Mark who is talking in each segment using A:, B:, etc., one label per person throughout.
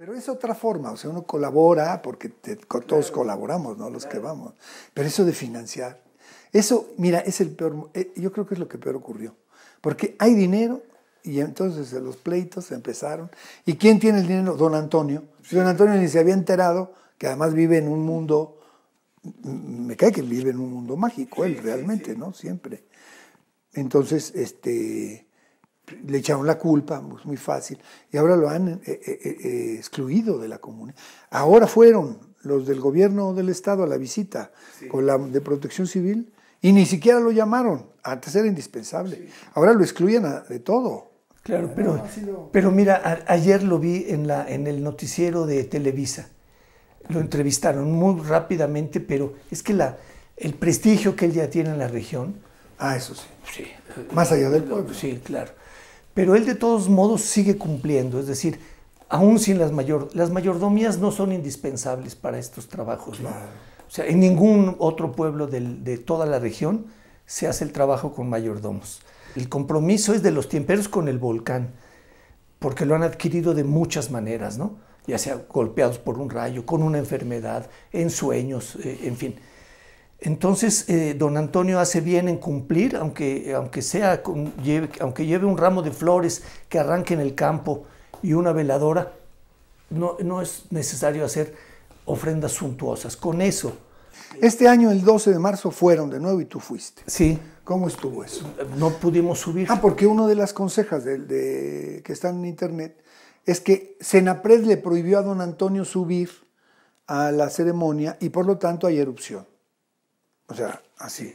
A: Pero es otra forma, o sea, uno colabora porque todos colaboramos, ¿no? Los que vamos. Pero eso de financiar, eso, mira, es el peor, eh, yo creo que es lo que peor ocurrió. Porque hay dinero y entonces los pleitos empezaron. ¿Y quién tiene el dinero? Don Antonio. Don Antonio ni se había enterado que además vive en un mundo, mm, me cae que vive en un mundo mágico, él realmente, ¿no? Siempre. Entonces, este le echaron la culpa, pues muy fácil, y ahora lo han eh, eh, eh, excluido de la comuna. Ahora fueron los del gobierno del Estado a la visita con la de protección civil y ni siquiera lo llamaron, antes era indispensable, ahora lo
B: excluyen de todo. Claro, ah, pero, pero mira, ayer lo vi en, la, en el noticiero de Televisa, lo entrevistaron muy rápidamente, pero es que la, el prestigio que él ya tiene en la región, Ah, eso sí.
A: Más allá del pueblo.
B: Sí, claro. Pero él de todos modos sigue cumpliendo, es decir, aún sin las mayor, las mayordomías no son indispensables para estos trabajos, ¿no? O sea, en ningún otro pueblo de toda la región se hace el trabajo con mayordomos. El compromiso es de los tiemperos con el volcán, porque lo han adquirido de muchas maneras, ¿no? Ya sea golpeados por un rayo, con una enfermedad, en sueños, eh, en fin. Entonces, eh, don Antonio hace bien en cumplir, aunque, aunque, sea, lleve, aunque lleve un ramo de flores que arranque en el campo y una veladora, no, es necesario hacer ofrendas suntuosas. Con eso. Este año, el 12 de marzo, fueron de nuevo y tú fuiste. Sí. ¿Cómo estuvo eso? No pudimos subir. Ah,
A: porque una de las consejas de, que están en internet es que Senapred le prohibió a don Antonio subir a la ceremonia y por lo tanto hay erupción. O sea, así,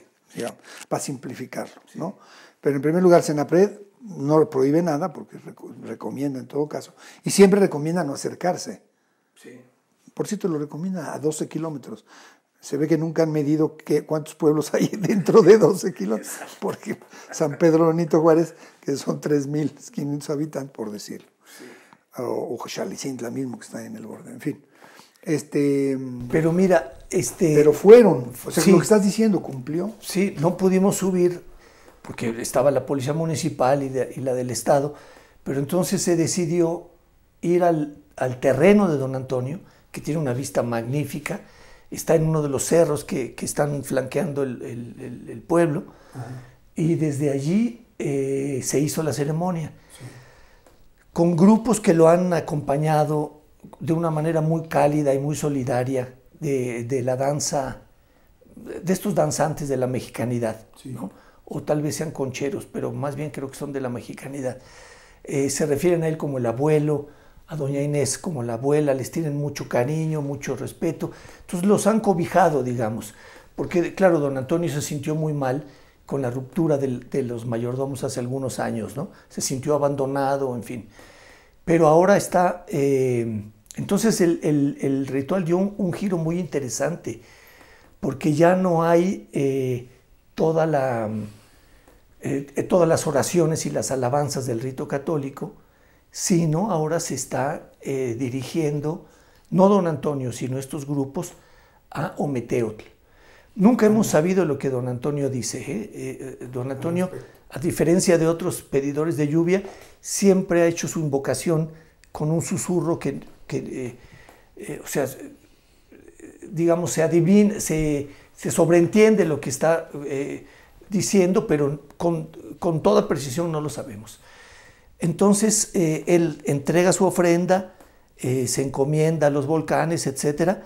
A: para simplificarlo, ¿no? Pero en primer lugar, Senapred no prohíbe nada porque recomienda en todo caso. Y siempre recomienda no acercarse. Sí. Por cierto, lo recomienda a 12 kilómetros. Se ve que nunca han medido qué, cuántos pueblos hay dentro de 12 kilómetros, porque San Pedro Benito Juárez, que son 3.500 habitantes, por decirlo, sí. o, o mismo, que está en el borde, en fin. Este, pero mira, este, pero fueron, o sea, lo que estás diciendo
B: cumplió. Sí, no pudimos subir porque estaba la policía municipal y, la del estado, pero entonces se decidió ir al, terreno de don Antonio, que tiene una vista magnífica, está en uno de los cerros que, están flanqueando el, pueblo, y desde allí eh, se hizo la ceremonia, con grupos que lo han acompañado de una manera muy cálida y muy solidaria de, la danza, de estos danzantes de la mexicanidad, o tal vez sean concheros, pero más bien creo que son de la mexicanidad. Eh, se refieren a él como el abuelo, a doña Inés como la abuela, les tienen mucho cariño, mucho respeto. Entonces los han cobijado, digamos, porque claro, don Antonio se sintió muy mal con la ruptura de, los mayordomos hace algunos años, ¿no? Se sintió abandonado, en fin. Pero ahora está eh, entonces el, ritual dio un, giro muy interesante, porque ya no hay eh, eh, eh, todas las oraciones y las alabanzas del rito católico, sino ahora se está dirigiendo, no don Antonio, sino estos grupos, a Ometeotl. Nunca hemos sabido lo que don Antonio dice. don Antonio, a diferencia de otros pedidores de lluvia, siempre ha hecho su invocación con un susurro que que, eh, eh, o sea, digamos, se adivina, se, sobreentiende lo que está eh, diciendo, pero con, toda precisión no lo sabemos. Entonces, él entrega su ofrenda, se encomienda a los volcanes, etcétera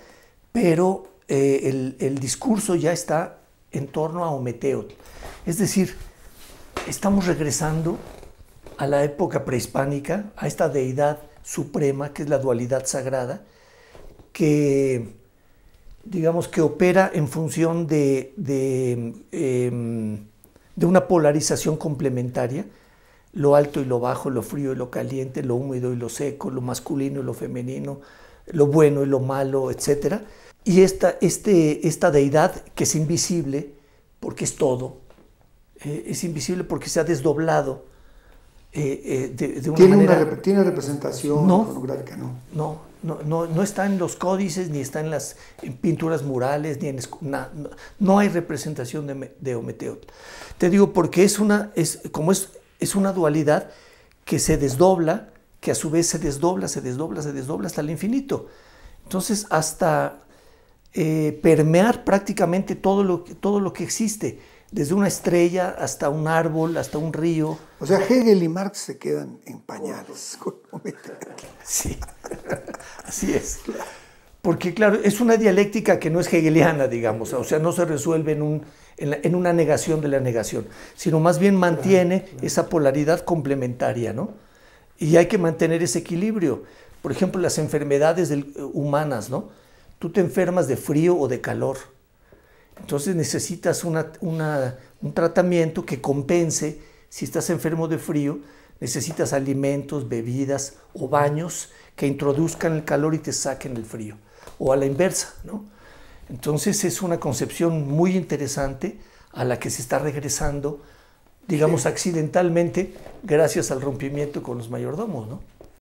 B: pero el, discurso ya está en torno a Ometeotl. Es decir, estamos regresando a la época prehispánica, a esta deidad suprema, que es la dualidad sagrada, que digamos que opera en función de, em, de, una polarización complementaria, lo alto y lo bajo, lo frío y lo caliente, lo húmedo y lo seco, lo masculino y lo femenino, lo bueno y lo malo, etc. Y esta, este, esta deidad que es invisible, porque es todo, eh, es invisible porque se ha desdoblado eh, eh, ¿Tiene Una,
A: representación no,
B: No. no. No, está en los códices, ni está en las pinturas murales, ni en no, hay representación de, de Ometeot. Te digo porque es una, es, como es, es una dualidad que se desdobla, que a su vez se desdobla, se desdobla, se desdobla hasta el infinito. Entonces, hasta eh, permear prácticamente todo lo, todo lo que existe desde una estrella hasta un árbol, hasta un río. O sea, Hegel y Marx se quedan en pañales. sí, así es. Porque claro, es una dialéctica que no es hegeliana, digamos, o sea, no se resuelve en, una negación de la negación, sino más bien mantiene esa polaridad complementaria, ¿no? Y hay que mantener ese equilibrio. Por ejemplo, las enfermedades humanas, ¿no? Tú te enfermas de frío o de calor entonces necesitas un tratamiento que compense si estás enfermo de frío, necesitas alimentos, bebidas o baños que introduzcan el calor y te saquen el frío, o a la inversa, ¿no? Entonces es una concepción muy interesante a la que se está regresando, digamos, accidentalmente, gracias al rompimiento con los mayordomos, ¿no?